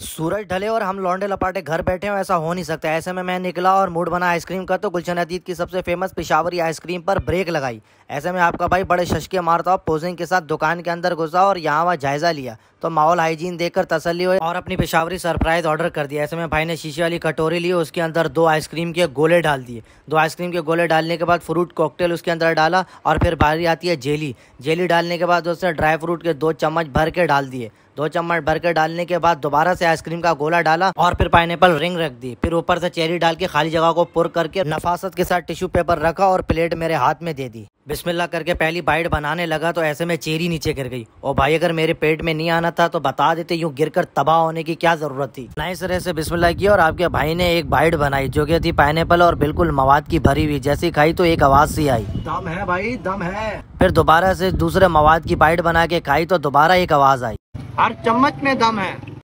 सूरज ढले और हम लौंडे लपाटे घर बैठे हो ऐसा हो नहीं सकता ऐसे में मैं निकला और मूड बना आइसक्रीम का तो गुलशन अदीत की सबसे फेमस पिशावरी आइसक्रीम पर ब्रेक लगाई ऐसे में आपका भाई बड़े शशके मारता हुआ पोजिंग के साथ दुकान के अंदर घुसा और यहाँ वहाँ जायजा लिया तो माहौल हाइजीन देखकर तसली हुई और अपनी पेशावरी सरप्राइज ऑर्डर कर दिया ऐसे में भाई ने शीशे वाली कटोरी ली उसके अंदर दो आइसक्रीम के गोले डाल दिए दो आइसक्रीम के गोले डालने के बाद फ्रूट कॉकटेल उसके अंदर डाला और फिर बारी आती है जेली जेली डालने के बाद उसने ड्राई फ्रूट के दो चम्मच भर के डाल दिए दो चम्मच भर के डालने के बाद दोबारा से आइसक्रीम का गोला डाला और फिर पाइनएपल रिंग रख दी फिर ऊपर से चेरी डाल के खाली जगह को पुर करके नफासत के साथ टिश्यू पेपर रखा और प्लेट मेरे हाथ में दे दी बिस्मिल्लाह करके पहली बाइट बनाने लगा तो ऐसे में चेरी नीचे गिर गई और भाई अगर मेरे पेट में नहीं आना था तो बता देते यूँ गिर कर तबाह होने की क्या ज़रूरत थी नाइस सर ऐसे बिस्मिल्लाह की और आपके भाई ने एक बाइट बनाई जो की थी पाइन और बिल्कुल मवाद की भरी हुई जैसी खाई तो एक आवाज़ सी आई दम है भाई दम है फिर दोबारा से दूसरे मवाद की बाइट बना के खाई तो दोबारा एक आवाज़ आई हर चम्मच में दम है